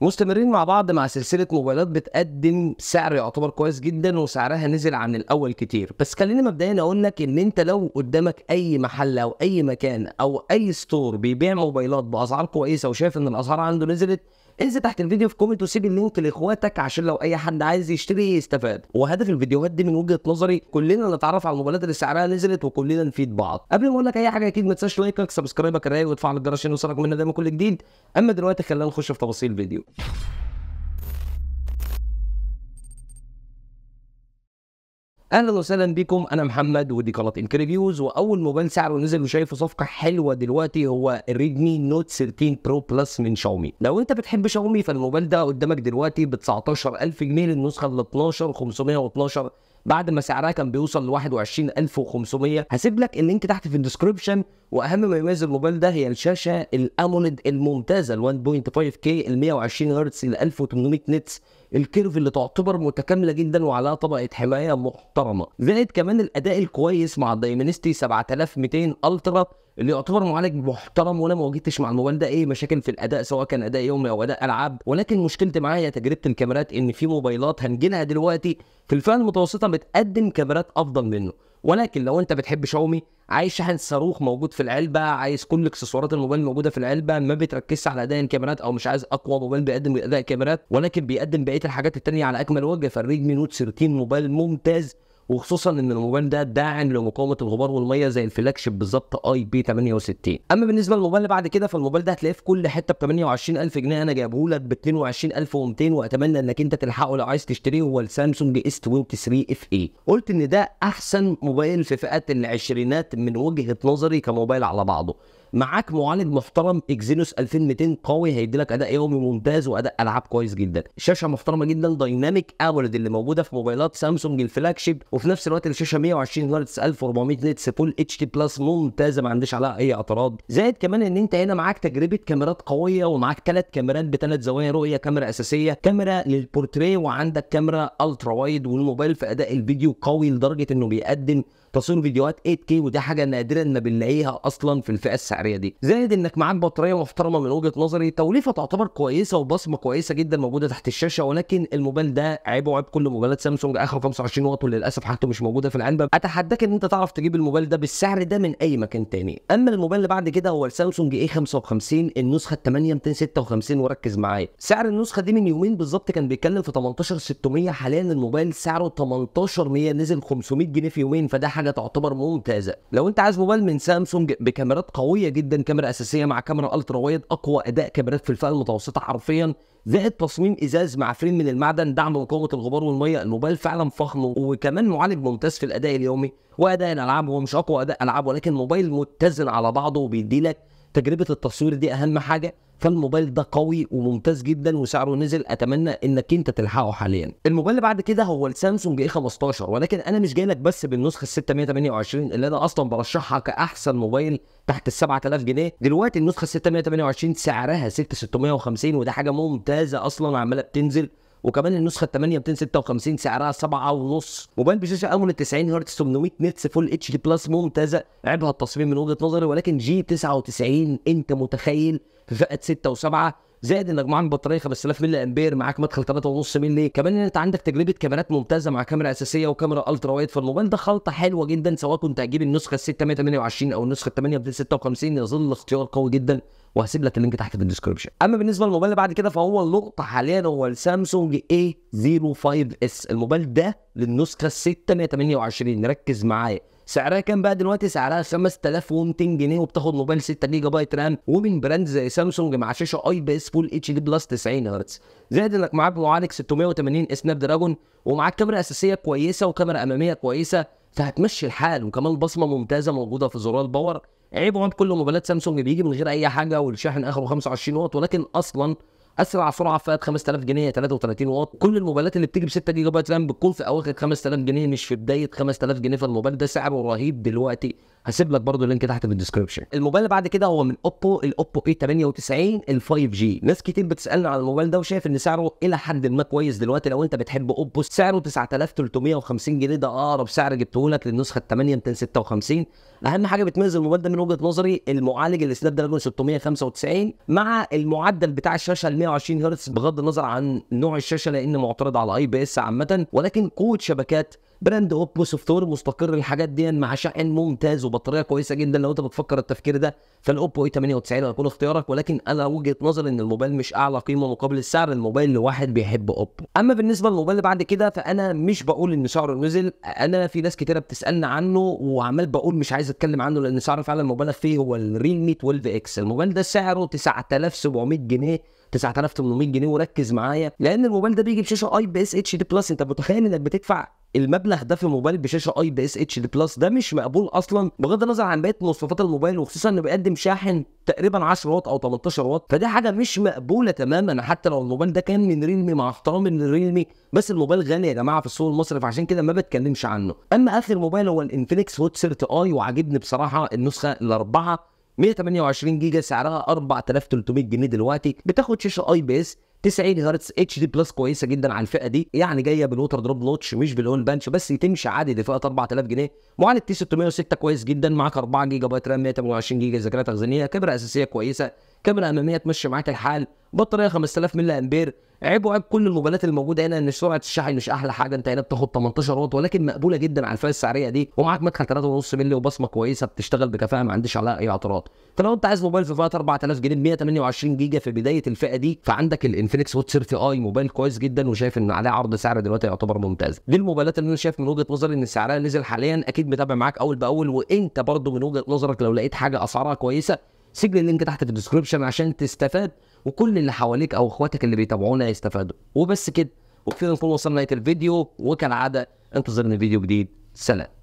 مستمرين مع بعض مع سلسلة موبايلات بتقدم سعر يعتبر كويس جدا وسعرها نزل عن الأول كتير بس خليني مبدئيا أقول لك إن أنت لو قدامك أي محل أو أي مكان أو أي ستور بيبيع موبايلات بأسعار كويسة وشايف إن الأسعار عنده نزلت انزل تحت الفيديو في كومنت وسيب اللينك لاخواتك عشان لو اي حد عايز يشتري يستفاد وهدف الفيديوهات دي من وجهه نظري كلنا نتعرف على الموبايلات اللي سعرها نزلت وكلنا نفيد بعض قبل ما اقول لك اي حاجه اكيد ما تنساش لايكك سبسكرايبك الرايق وتفعل الجرس عشان يوصلك مننا دايما كل جديد اما دلوقتي خلينا نخش في تفاصيل الفيديو اهلا وسهلا بكم انا محمد ودي قناه انكريفيوز واول موبايل سعره نزل وشايفه صفقه حلوه دلوقتي هو الريدمي نوت 13 برو بلس من شاومي لو انت بتحب شاومي فالموبايل ده قدامك دلوقتي ب 19000 جنيه للنسخه ال 12 512 بعد ما سعرها كان بيوصل ل 21500 هسيب لك اللينك تحت في الديسكربشن واهم ما يميز الموبايل ده هي الشاشه الاموليد الممتازه ال 1.5 كي ال 120 هرتز ال 1800 نتس الكيرف اللي تعتبر متكامله جدا وعليها طبقه حمايه محترمه زائد كمان الاداء الكويس مع الدايمنستي 7200 الترا اللي يعتبر معالج محترم وانا ما واجهتش مع الموبايل ده اي مشاكل في الاداء سواء كان اداء يومي او اداء العاب ولكن مشكلتي معاه هي تجربه الكاميرات ان في موبايلات هنجيلها دلوقتي في الفئه المتوسطه بتقدم كاميرات افضل منه ولكن لو انت بتحب شاومي عايز شاحن صاروخ موجود في العلبه عايز كل اكسسوارات الموبايل موجوده في العلبه ما بتركزش على اداء الكاميرات او مش عايز اقوى موبايل بيقدم اداء كاميرات ولكن بيقدم بقيه الحاجات التانيه على اكمل وجه فالريدمي نوت 13 موبايل ممتاز وخصوصا ان الموبايل ده داعم لمقاومه الغبار والميه زي الفلاج شيب بالظبط اي بي 68 اما بالنسبه للموبايل اللي بعد كده فالموبايل ده هتلاقيه في كل حته ب 28000 جنيه انا جايبه لك ب 22200 واتمنى انك انت تلحقه لو عايز تشتريه هو السامسونج اس 23 اف اي قلت ان ده احسن موبايل في فئه العشرينات من وجهه نظري كموبايل على بعضه معاك معالج محترم اكزينوس 2200 قوي هيدي لك اداء يومي ممتاز واداء العاب كويس جدا شاشه محترمه جدا دايناميك اولد اللي موجوده في موبايلات سامسونج الفلاج شيب وفي نفس الوقت الشاشه 120 هرتز 1400 نتس فول اتش دي بلس ممتازه ما عنديش عليها اي اعتراض زائد كمان ان انت هنا معاك تجربه كاميرات قويه ومعاك ثلاث كاميرات بثلاث زوايا رؤيه كاميرا اساسيه كاميرا للبورتريه وعندك كاميرا الترا وايد والموبايل في اداء الفيديو قوي لدرجه انه بيقدم تصوير فيديوهات 8K ودي حاجه نادرا ما بنلاقيها اصلا في الفئه السعريه دي زائد انك معاك بطاريه محترمه من وجهه نظري توليفه تعتبر كويسه وبصمه كويسه جدا موجوده تحت الشاشه ولكن الموبايل ده عيبه وعيب كل موبايلات سامسونج اخر 25 واط وللاسف حاجته مش موجوده في العنبه اتحداك ان انت تعرف تجيب الموبايل ده بالسعر ده من اي مكان تاني اما الموبايل اللي بعد كده هو السامسونج اي 55 النسخه ال 8256 وركز معايا سعر النسخه دي من يومين بالظبط كان بيتكلم في 18600 حاليا الموبايل سعره 1800 نزل 500 جنيه في يومين فده حاجه تعتبر ممتازه لو انت عايز موبايل من سامسونج بكاميرات قويه جدا كاميرا اساسيه مع كاميرا الترا وايد اقوى اداء كاميرات في الفئه المتوسطه حرفيا زائد تصميم ازاز مع فريم من المعدن دعم مقاومه الغبار والميه الموبايل فعلا فخم وكمان معالج ممتاز في الاداء اليومي واداء الالعاب هو مش اقوى اداء العاب ولكن موبايل متزن على بعضه وبيدي لك تجربه التصوير دي اهم حاجه فالموبايل ده قوي وممتاز جدا وسعره نزل اتمنى انك انت تلحقه حاليا الموبايل اللي بعد كده هو السامسونج اي 15 ولكن انا مش جاي لك بس بالنسخه 628 اللي انا اصلا برشحها كاحسن موبايل تحت ال 7000 جنيه دلوقتي النسخه 628 سعرها 6650 وده حاجه ممتازه اصلا عماله بتنزل وكمان النسخه ال 8 256 سعرها 7 ونص موبايل بشاشه اول 90 هرتز 800 نتس فول اتش دي بلس ممتازه عيبها التصميم من وجهه نظري ولكن جي 99 انت متخيل في فئه 6 و7 زائد انك معاك بطاريه 5000 ملي امبير معاك مدخل 3.5 ملي كمان انت عندك تجربه كاميرات ممتازه مع كاميرا اساسيه وكاميرا الترا وايد فالموبايل ده خلطه حلوه جدا سواء كنت هتجيب النسخه 628 او النسخه 56 يظل اختيار قوي جدا وهسيب لك اللينك تحت في الديسكربشن اما بالنسبه للموبايل اللي بعد كده فهو اللقطه حاليا هو السامسونج A05 اس الموبايل ده للنسخه 628 ركز معايا سعرها كام بقى دلوقتي سعرها 5200 جنيه وبتاخد موبايل 6 جيجا بايت رام ومن براند زي سامسونج مع شاشه اي بي اس فول اتش دي بلس 90 هرتز زائد انك معاك معالج 680 سناب دراجون ومعاك كاميرا اساسيه كويسه وكاميرا اماميه كويسه فهتمشي الحال وكمان بصمه ممتازه موجوده في زرار باور عيب عند كل موبايلات سامسونج بيجي من غير اي حاجه والشاحن اخره 25 واط ولكن اصلا اسرع سرعه في 5000 جنيه هي 33 واط كل الموبايلات اللي بتيجي ب 6 جيجا بايت رام بتكون في اواخر 5000 جنيه مش في بدايه 5000 جنيه فالموبايل ده سعره رهيب دلوقتي هسيب لك برضه اللينك تحت في الديسكربشن الموبايل اللي بعد كده هو من اوبو الاوبو اي 98 ال 5 جي ناس كتير بتسالنا على الموبايل ده وشايف ان سعره الى حد ما كويس دلوقتي لو انت بتحب اوبو سعره 9350 جنيه ده اقرب سعر جبته لك للنسخه ال 8 256 اهم حاجه بتميز الموبايل ده من وجهه نظري المعالج السناب دراجون 695 مع المعدل بتاع الشاشه ال 120 هرتز بغض النظر عن نوع الشاشه لان معترض على اي بي اس عامه ولكن قوه شبكات براند اوبو سوفت وير مستقر الحاجات دي مع شحن ممتاز وبطاريه كويسه جدا لو انت بتفكر التفكير ده فالاوبو اي 98 هيكون اختيارك ولكن انا وجهه نظري ان الموبايل مش اعلى قيمه مقابل السعر الموبايل لواحد بيحب اوبو اما بالنسبه للموبايل اللي بعد كده فانا مش بقول ان سعره نزل انا في ناس كتيره بتسالنا عنه وعمال بقول مش عايز اتكلم عنه لان سعره فعلا مبالغ فيه هو الريلمي 12 اكس الموبايل ده سعره 9700 جنيه 9800 جنيه وركز معايا لان الموبايل ده بيجي بشاشه اي بي اس اتش دي بلس انت متخيل انك بتدفع المبلغ ده في موبايل بشاشه اي بي اس اتش دي بلس ده مش مقبول اصلا بغض النظر عن بقيه مواصفات الموبايل وخصوصا انه بيقدم شاحن تقريبا 10 واط او 18 واط فدي حاجه مش مقبوله تماما حتى لو الموبايل ده كان من ريلمي مع احترامي للريلمي بس الموبايل غالي يا جماعه في السوق المصري فعشان كده ما بتكلمش عنه اما اخر موبايل هو الانفينكس هوت 30 اي وعاجبني بصراحه النسخه الاربعه 128 جيجا سعرها 4300 جنيه دلوقتي بتاخد شاشه اي بي اس 90 هرتز اتش دي بلس كويسه جدا على الفئه دي يعني جايه بالوتر دروب نوتش مش بالاون بانش بس تمشي عادي دي فئه 4000 جنيه معالج تي 606 كويس جدا معاك 4 جيجا بايت رام 128 جيجا ذاكره تخزينيه كاميرا اساسيه كويسه كاميرا اماميه تمشي معاك الحال بطاريه 5000 ملي امبير عيب وعيب كل الموبايلات الموجوده هنا ان سرعه الشحن مش احلى حاجه انت هنا بتاخد 18 واط ولكن مقبوله جدا على الفئه السعريه دي ومعاك مدخل 3.5 مللي وبصمه كويسه بتشتغل بكفاءه ما عنديش عليها اي اعتراض فلو انت عايز موبايل في فئه 4000 جنيه 128 جيجا في بدايه الفئه دي فعندك الانفينكس ووت 30 اي موبايل كويس جدا وشايف ان عليه عرض سعر دلوقتي يعتبر ممتاز دي الموبايلات اللي انا شايف من وجهه نظري ان سعرها نزل حاليا اكيد متابع معاك اول باول وانت برضه من وجهه نظرك لو لقيت حاجه اسعارها كويسه سجل اللينك تحت في الديسكربشن عشان تستفاد وكل اللي حواليك او اخواتك اللي بيتابعونا هيستفادوا وبس كده وكده نكون وصلنا نهايه الفيديو وكالعاده انتظرني فيديو جديد سلام